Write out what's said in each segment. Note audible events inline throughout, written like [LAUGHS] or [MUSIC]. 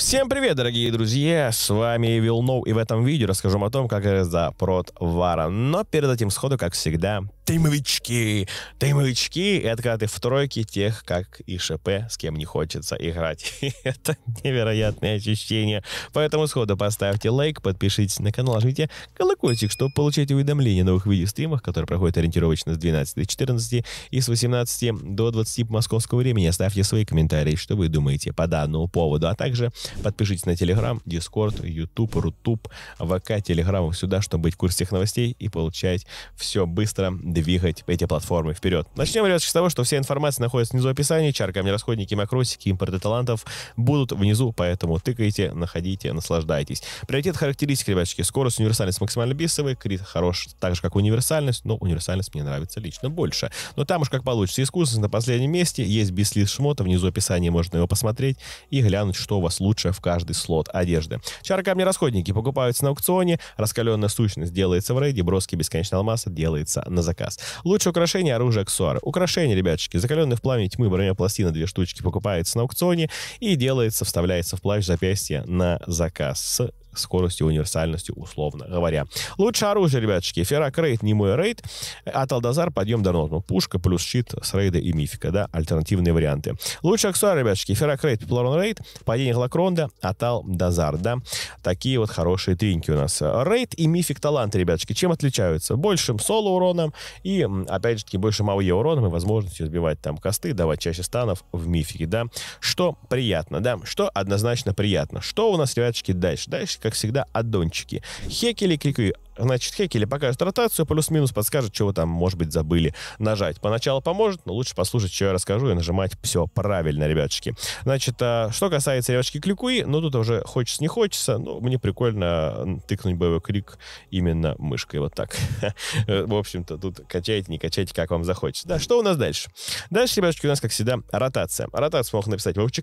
Всем привет, дорогие друзья! С вами Вилноу, и в этом видео расскажу о том, как за прот вара. Но перед этим сходу, как всегда, таймовички. Таймовички — это когда ты в тройке тех, как и ШП, с кем не хочется играть. [LAUGHS] это невероятное ощущение. Поэтому сходу поставьте лайк, подпишитесь на канал, жмите колокольчик, чтобы получать уведомления о новых видеостримах, которые проходят ориентировочно с 12 до 14 и с 18 до 20 по московскому времени. Оставьте свои комментарии, что вы думаете по данному поводу. А также подпишитесь на Telegram, Discord, YouTube, Рутуб, ВК, Telegram, сюда, чтобы быть в курсе всех новостей и получать все быстро, двигать эти платформы вперед. Начнем, ребят, с того, что вся информация находится внизу описания, чар, камни, расходники, макросики, импорты талантов будут внизу, поэтому тыкайте, находите, наслаждайтесь. Приоритет характеристики, ребяточки, скорость, универсальность максимально бисовый, крит хорош так же, как универсальность, но универсальность мне нравится лично больше. Но там уж как получится. Искусственность на последнем месте, есть бислист шмота, внизу описания можно его посмотреть и глянуть, что у вас лучше в каждый слот одежды. Чар, камни, расходники покупаются на аукционе, раскаленная сущность делается в рейде, броски бесконечный алмаза делается на заказ заказ. Лучшее украшение, оружие, аксессуары. Украшения, ребяточки, закаленные в пламени тьмы бронепластины две штучки, покупается на аукционе и делается, вставляется в плащ запястья на заказ с скоростью, универсальностью, условно говоря. Лучшее оружие, ребяточки. Ферак рейд, не мой рейд. аталдазар подъем до нормы. Пушка плюс щит с рейда и мифика, да, альтернативные варианты. Лучшие аксессуары, ребяточки. Ферак рейд, Пеплорон рейд, падение Глакронда, Атал Дазар, да. Такие вот хорошие тринки у нас. Рейд и мифик таланты, ребяточки. Чем отличаются? Большим соло уроном и, опять же таки, большим АОЕ уроном и возможностью сбивать там косты, давать чаще станов в мифике, да. Что приятно, да. Что однозначно приятно. Что у нас, ребяточки, дальше? Дальше как всегда, аддончики. Хекели, кликли, Значит, хекели покажет ротацию, плюс-минус подскажет, чего там, может быть, забыли нажать. Поначалу поможет, но лучше послушать, что я расскажу, и нажимать все правильно, ребяточки. Значит, а, что касается, ребяточки, кликуи, ну, тут уже хочется, не хочется, Но мне прикольно тыкнуть боевой крик именно мышкой, вот так. [LAUGHS] В общем-то, тут качайте, не качайте, как вам захочется. Да, что у нас дальше? Дальше, ребятушки, у нас, как всегда, ротация. Ротацию смог написать Вовчик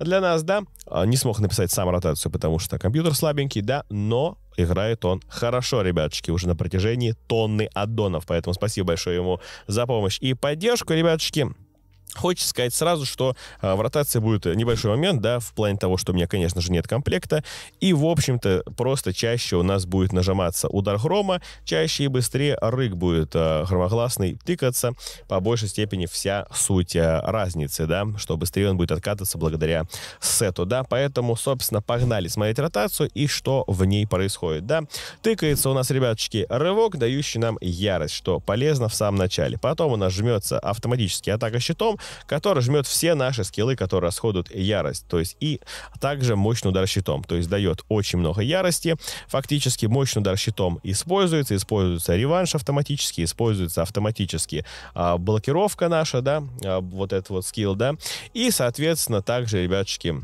для нас, да. А, не смог написать сам ротацию, потому что компьютер слабенький, да, но играет он хорошо, ребятушки, уже на протяжении тонны аддонов. Поэтому спасибо большое ему за помощь и поддержку, ребятушки. Хочется сказать сразу, что э, в ротации будет небольшой момент, да, в плане того, что у меня, конечно же, нет комплекта. И, в общем-то, просто чаще у нас будет нажиматься удар хрома, чаще и быстрее рык будет э, хромогласный тыкаться. По большей степени вся суть э, разницы, да, что быстрее он будет откатываться благодаря сету, да. Поэтому, собственно, погнали смотреть ротацию и что в ней происходит, да. Тыкается у нас, ребяточки, рывок, дающий нам ярость, что полезно в самом начале. Потом у нас жмется автоматически атака щитом, который жмет все наши скиллы, которые расходуют ярость, то есть и также мощный удар щитом, то есть дает очень много ярости, фактически мощный удар щитом используется, используется реванш автоматически, используется автоматически а, блокировка наша, да, а, вот этот вот скилл, да, и, соответственно, также, ребятчики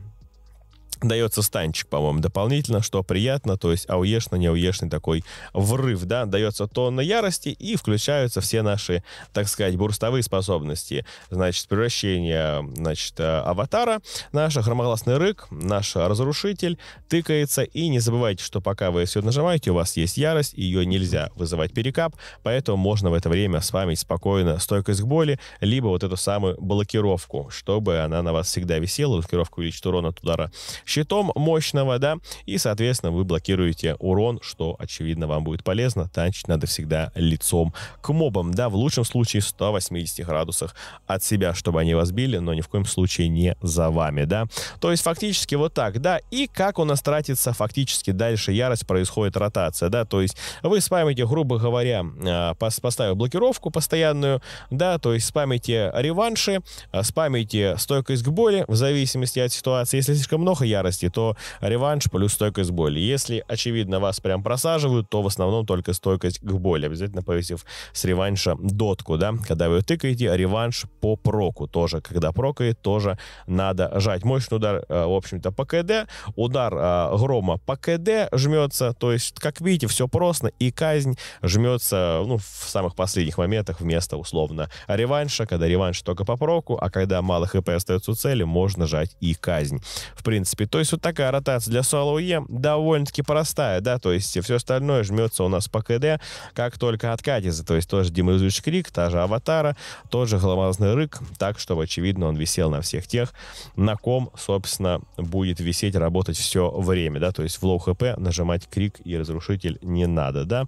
дается станчик, по-моему, дополнительно, что приятно, то есть ауешно неауешный такой врыв, да, дается тонна ярости и включаются все наши, так сказать, бурстовые способности, значит, превращение, значит, э, аватара, наш хромогласный рык, наш разрушитель тыкается, и не забывайте, что пока вы все нажимаете, у вас есть ярость, ее нельзя вызывать перекап, поэтому можно в это время с вами спокойно стойкость к боли, либо вот эту самую блокировку, чтобы она на вас всегда висела, блокировку увеличит урон от удара щитом мощного, да, и, соответственно, вы блокируете урон, что, очевидно, вам будет полезно. Танчить надо всегда лицом к мобам, да, в лучшем случае 180 градусах от себя, чтобы они вас били, но ни в коем случае не за вами, да. То есть, фактически, вот так, да, и как у нас тратится фактически дальше ярость, происходит ротация, да, то есть вы спамите, грубо говоря, э, поставив блокировку постоянную, да, то есть спамите реванши, э, спамите стойкость к боли в зависимости от ситуации, если слишком много ярость, ярости, то реванш плюс стойкость боли. Если, очевидно, вас прям просаживают, то в основном только стойкость к боли. Обязательно повесив с реванша дотку, да, когда вы тыкаете, реванш по проку тоже. Когда прокает, тоже надо жать. Мощный удар, э, в общем-то, по КД. Удар э, грома по КД жмется. То есть, как видите, все просто. И казнь жмется, ну, в самых последних моментах вместо, условно, реванша, когда реванш только по проку, а когда мало хп остается у цели, можно жать и казнь. В принципе, то есть вот такая ротация для Solo E довольно-таки простая, да, то есть все остальное жмется у нас по КД, как только от то есть тоже демонизующий крик, та же Аватара, тоже же рык, так, чтобы, очевидно, он висел на всех тех, на ком, собственно, будет висеть, работать все время, да, то есть в лоу ХП нажимать крик и разрушитель не надо, да.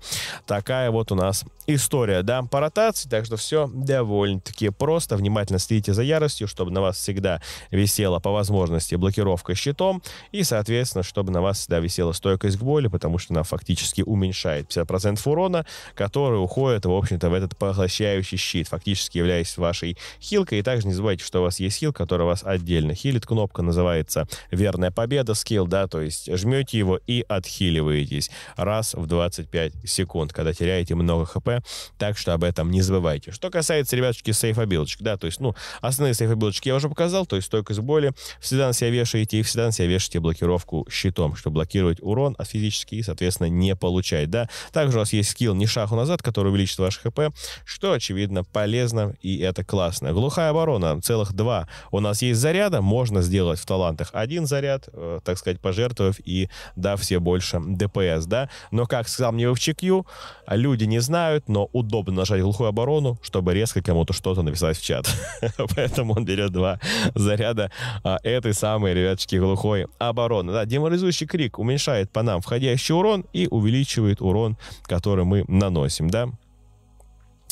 Такая вот у нас история, да, по ротации, так что все довольно-таки просто, внимательно следите за яростью, чтобы на вас всегда висела по возможности блокировка щитов, животом, и, соответственно, чтобы на вас всегда висела стойкость к боли, потому что она фактически уменьшает 50% урона, который уходит, в общем-то, в этот поглощающий щит, фактически являясь вашей хилкой. И также не забывайте, что у вас есть хил, который вас отдельно хилит. Кнопка называется «Верная победа» скилл, да, то есть жмете его и отхиливаетесь раз в 25 секунд, когда теряете много хп, так что об этом не забывайте. Что касается, ребяточки, сейфобилочек, да, то есть, ну, основные сейфобилочки я уже показал, то есть стойкость боли всегда на себя вешаете и всегда на Вакансия, вешайте блокировку щитом, чтобы блокировать урон от физический, и, соответственно, не получать. Да? Также у вас есть скилл «Не шаху назад», который увеличит ваш ХП, что, очевидно, полезно и это классно. Глухая оборона, целых два. У нас есть заряда, можно сделать в талантах один заряд, э, так сказать, пожертвовав и дав все больше ДПС, да. Но, как сказал мне в QQ, люди не знают, но удобно нажать глухую оборону, чтобы резко кому-то что-то написать в чат. [LAUGHS] Поэтому он берет два заряда а этой самой, ребяточки, глухой глухой обороны. Да, деморализующий крик уменьшает по нам входящий урон и увеличивает урон, который мы наносим. Да?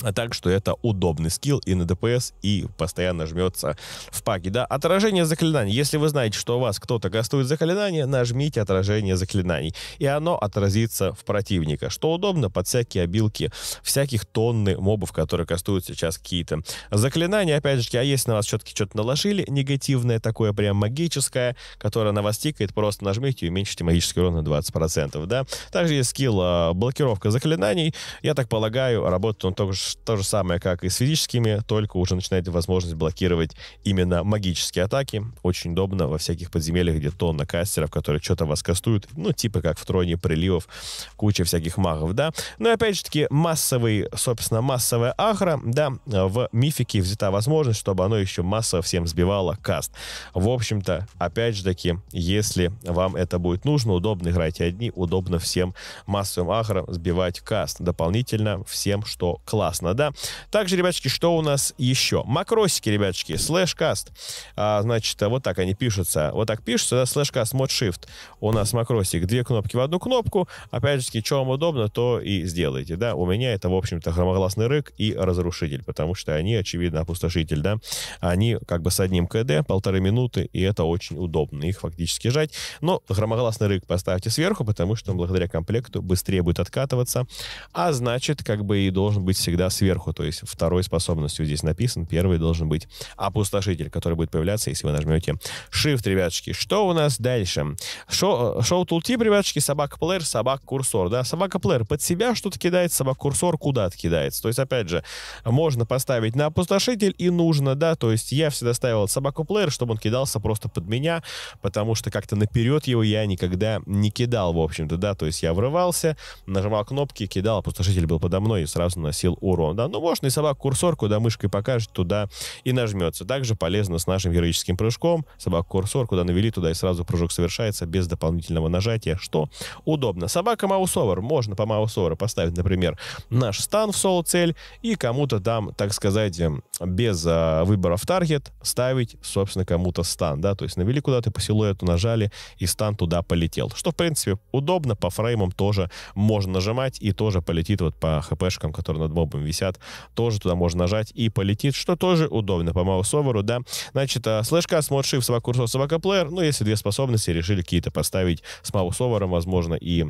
А так что это удобный скилл и на ДПС, и постоянно жмется в паке. Да, отражение заклинаний. Если вы знаете, что у вас кто-то кастует заклинание, нажмите отражение заклинаний. И оно отразится в противника. Что удобно под всякие обилки всяких тонны мобов, которые кастуют сейчас какие-то заклинания. Опять же, а если на вас все-таки что-то наложили, негативное такое прям магическое, которое на вас тикает, просто нажмите и уменьшите магический урон на 20%. Да? Также есть скилл а, блокировка заклинаний. Я так полагаю, работает он только то же самое, как и с физическими, только уже начинает возможность блокировать именно магические атаки. Очень удобно во всяких подземельях, где тонна кастеров, которые что-то вас кастуют, ну, типа как в Троне приливов, куча всяких магов, да. Но, ну опять же таки, массовый, собственно, массовая ахра, да, в мифике взята возможность, чтобы оно еще массово всем сбивало каст. В общем-то, опять же таки, если вам это будет нужно, удобно играть одни, удобно всем массовым ахрам сбивать каст. Дополнительно всем, что класс классно, да. Также, ребяточки, что у нас еще? Макросики, ребяточки, слэшкаст. А, значит, вот так они пишутся. Вот так пишутся, да, слэшкаст, мод shift. У нас макросик, две кнопки в одну кнопку. Опять же, что вам удобно, то и сделайте, да. У меня это, в общем-то, громогласный рык и разрушитель, потому что они, очевидно, опустошитель, да. Они как бы с одним КД, полторы минуты, и это очень удобно их фактически жать. Но громогласный рык поставьте сверху, потому что он благодаря комплекту быстрее будет откатываться, а значит, как бы и должен быть всегда всегда сверху, то есть второй способностью здесь написан, первый должен быть опустошитель, который будет появляться, если вы нажмете Shift, ребяточки. Что у нас дальше? Шоу, шоу э, Tooltip, ребяточки, собака плеер, собака курсор, да, собака плеер под себя что-то кидает, собака курсор куда откидается. то есть, опять же, можно поставить на опустошитель и нужно, да, то есть я всегда ставил собаку плеер, чтобы он кидался просто под меня, потому что как-то наперед его я никогда не кидал, в общем-то, да, то есть я врывался, нажимал кнопки, кидал, опустошитель был подо мной и сразу наносил урон урон. Да? Ну, можно и собаку курсорку, да мышкой покажет, туда и нажмется. Также полезно с нашим героическим прыжком. Собаку-курсор, куда навели, туда и сразу прыжок совершается без дополнительного нажатия, что удобно. Собака маусовер. Можно по маусоверу поставить, например, наш стан в соло-цель и кому-то там, так сказать, эм, без а, выбора в таргет ставить, собственно, кому-то стан. Да? То есть навели куда-то по силуэту, нажали, и стан туда полетел. Что, в принципе, удобно. По фреймам тоже можно нажимать и тоже полетит вот по хпшкам, которые над мобами там висят, тоже туда можно нажать и полетит, что тоже удобно по маусоверу, да. Значит, а, слэшка, смот shift, собака курсор, собака плеер, ну, если две способности решили какие-то поставить с маусовером, возможно, и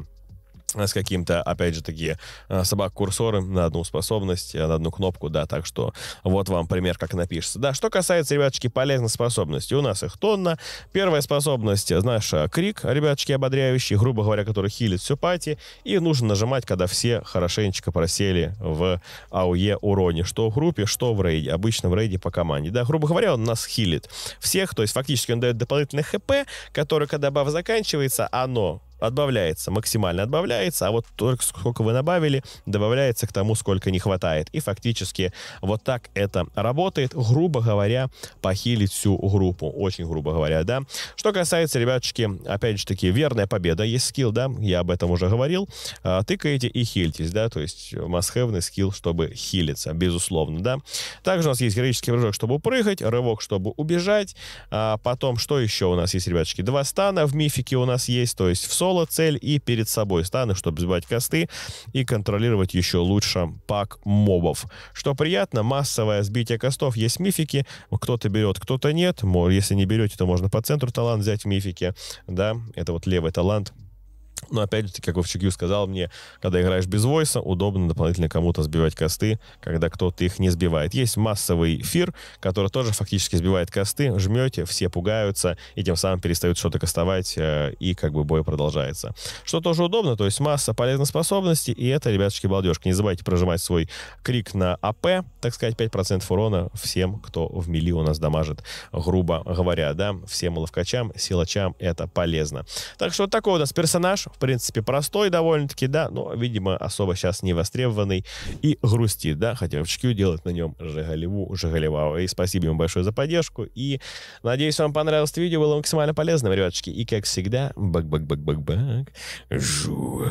Э, с каким-то, опять же таки, э, собак курсоры на одну способность, э, на одну кнопку, да, так что вот вам пример, как напишется. Да, что касается, ребяточки, полезных способностей, у нас их тонна. Первая способность, знаешь, крик, ребяточки, ободряющий, грубо говоря, который хилит всю пати, и нужно нажимать, когда все хорошенечко просели в АУЕ уроне, что в группе, что в рейде, обычно в рейде по команде, да, грубо говоря, он нас хилит всех, то есть фактически он дает дополнительное ХП, который, когда баф заканчивается, оно отбавляется, максимально отбавляется, а вот только сколько вы набавили, добавляется к тому, сколько не хватает. И фактически вот так это работает, грубо говоря, похилить всю группу, очень грубо говоря, да. Что касается, ребяточки, опять же таки, верная победа, есть скилл, да, я об этом уже говорил, а, тыкаете и хильтесь, да, то есть масхевный скилл, чтобы хилиться, безусловно, да. Также у нас есть героический прыжок, чтобы прыгать, рывок, чтобы убежать, а потом что еще у нас есть, ребяточки, два стана в мифике у нас есть, то есть в соло соло-цель и перед собой станы, чтобы сбивать косты и контролировать еще лучше пак мобов. Что приятно, массовое сбитие костов есть мифики, кто-то берет, кто-то нет, если не берете, то можно по центру талант взять в мифике, да, это вот левый талант, но опять же, как Вовчик сказал мне, когда играешь без войса, удобно дополнительно кому-то сбивать косты, когда кто-то их не сбивает. Есть массовый эфир, который тоже фактически сбивает косты, жмете, все пугаются, и тем самым перестают что-то кастовать, э, и как бы бой продолжается. Что тоже удобно, то есть масса полезных способностей, и это, ребяточки, балдежка. Не забывайте прожимать свой крик на АП, так сказать, 5% урона всем, кто в мили у нас дамажит, грубо говоря, да, всем ловкачам, силачам это полезно. Так что вот такой у нас персонаж, в принципе, простой довольно-таки, да, но, видимо, особо сейчас не востребованный и грустит, да, хотя в HQ делать на нем Жигалеву, Жигалева. И спасибо ему большое за поддержку, и надеюсь, вам понравилось видео, было максимально полезным, ребяточки, и, как всегда, бак-бак-бак-бак-бак, жуа.